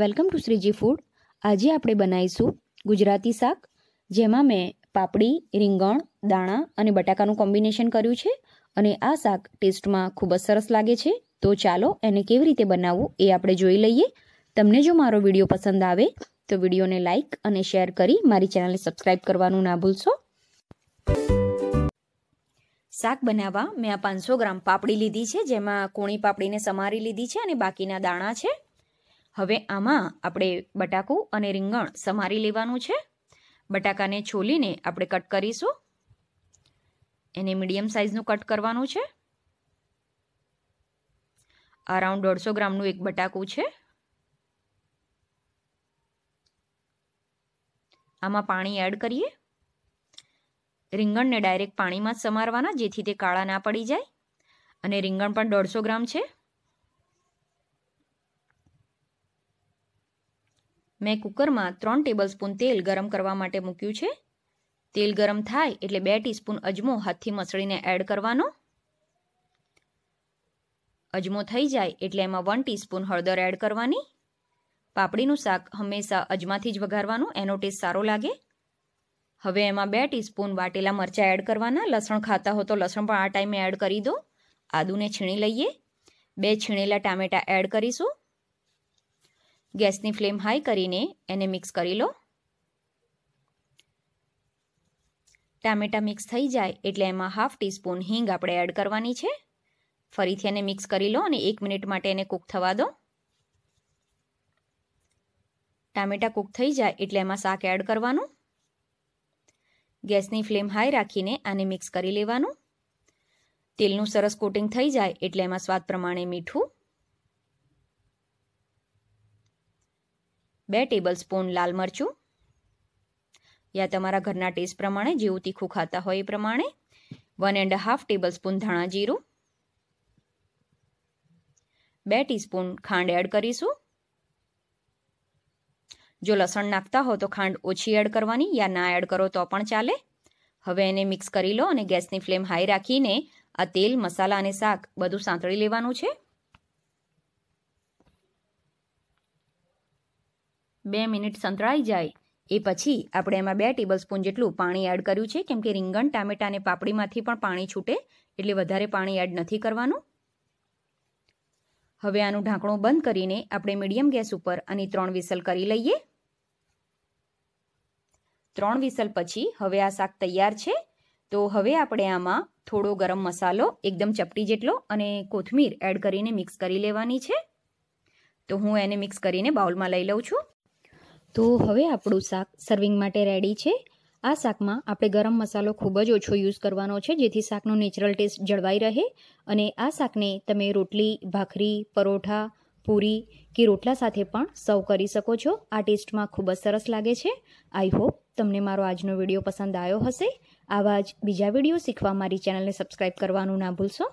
welcome to Shriji food આજે આપણે બનાવીશું ગુજરાતી શાક જેમાં મેં પાપડી રીંગણ દાણા અને બટાકાનું કોમ્બિનેશન કર્યું છે અને આ શાક ટેસ્ટમાં ખૂબ જ સરસ લાગે છે તો ચાલો એને કેવી રીતે બનાવવું એ આપણે જોઈ લઈએ તમને જો મારો વિડીયો પસંદ આવે તો વિડીયોને લાઇક અને શેર કરી મારી ચેનલને સબસ્ક્રાઇબ કરવાનું ના ભૂલશો શાક બનાવવા મેં આ પાંચસો ગ્રામ પાપડી લીધી છે જેમાં કોણી પાપડીને સમારી લીધી છે અને બાકીના દાણા છે હવે આમાં આપણે બટાકું અને રીંગણ સમારી લેવાનું છે બટાકાને છોલીને આપણે કટ કરીશું એને મીડિયમ સાઇઝનું કટ કરવાનું છે અરાઉન્ડ દોઢસો ગ્રામનું એક બટાકું છે આમાં પાણી એડ કરીએ રીંગણને ડાયરેક્ટ પાણીમાં જ સમારવાના જેથી તે કાળા ના પડી જાય અને રીંગણ પણ દોઢસો ગ્રામ છે મેં કુકરમાં ત્રણ ટેબલસ્પૂન તેલ ગરમ કરવા માટે મૂક્યું છે તેલ ગરમ થાય એટલે બે ટીસ્પૂન અજમો હાથથી મસળીને એડ કરવાનો અજમો થઈ જાય એટલે એમાં વન ટીસ્પૂન હળદર એડ કરવાની પાપડીનું શાક હંમેશા અજમાથી જ વઘારવાનું એનો ટેસ્ટ સારો લાગે હવે એમાં બે ટીસ્પૂન વાટેલા મરચાં એડ કરવાના લસણ ખાતા હો તો લસણ પણ આ ટાઈમે એડ કરી દો આદુને છીણી લઈએ બે છીણેલા ટામેટાં એડ કરીશું ગેસની ફ્લેમ હાઈ કરીને એને મિક્સ કરી લો ટામેટા મિક્સ થઈ જાય એટલે એમાં હાફ ટીસ્પૂન હિંગ આપણે એડ કરવાની છે ફરીથી એને મિક્સ કરી લો અને એક મિનિટ માટે એને કૂક થવા દો ટામેટાં કૂક થઈ જાય એટલે એમાં શાક એડ કરવાનું ગેસની ફ્લેમ હાઈ રાખીને આને મિક્સ કરી લેવાનું તેલનું સરસ કોટિંગ થઈ જાય એટલે એમાં સ્વાદ પ્રમાણે મીઠું બે ટેબલ સ્પૂન લાલ મરચું યા તમારા ઘરના ટેસ્ટ પ્રમાણે જેવું તીખું ખાતા હોય એ પ્રમાણે one and half tablespoon ધાણા જીરું બે ટીસ્પૂન ખાંડ એડ કરીશું જો લસણ નાખતા હો તો ખાંડ ઓછી એડ કરવાની યા ના એડ કરો તો પણ ચાલે હવે એને મિક્સ કરી લો અને ગેસની ફ્લેમ હાઈ રાખીને આ તેલ મસાલા અને શાક બધું સાંતળી લેવાનું છે બે મિનિટ સંતળાઈ જાય એ પછી આપણે એમાં બે ટેબલ સ્પૂન જેટલું પાણી એડ કર્યું છે કેમ કે રીંગણ ટામેટા અને પાપડીમાંથી પણ પાણી છૂટે એટલે વધારે પાણી એડ નથી કરવાનું હવે આનું ઢાંકણું બંધ કરીને આપણે મીડિયમ ગેસ ઉપર આની ત્રણ વિસલ કરી લઈએ ત્રણ વિસલ પછી હવે આ શાક તૈયાર છે તો હવે આપણે આમાં થોડો ગરમ મસાલો એકદમ ચપટી જેટલો અને કોથમીર એડ કરીને મિક્સ કરી લેવાની છે તો હું એને મિક્સ કરીને બાઉલમાં લઈ લઉં છું તો હવે આપણું શાક સર્વિંગ માટે રેડી છે આ શાકમાં આપણે ગરમ મસાલો ખૂબ જ ઓછો યુઝ કરવાનો છે જેથી શાકનો નેચરલ ટેસ્ટ જળવાઈ રહે અને આ શાકને તમે રોટલી ભાખરી પરોઠા પૂરી કે રોટલા સાથે પણ સર્વ કરી શકો છો આ ટેસ્ટમાં ખૂબ જ સરસ લાગે છે આઈ હોપ તમને મારો આજનો વિડીયો પસંદ આવ્યો હશે આવા જ બીજા વિડીયો શીખવા મારી ચેનલને સબસ્ક્રાઈબ કરવાનું ના ભૂલશો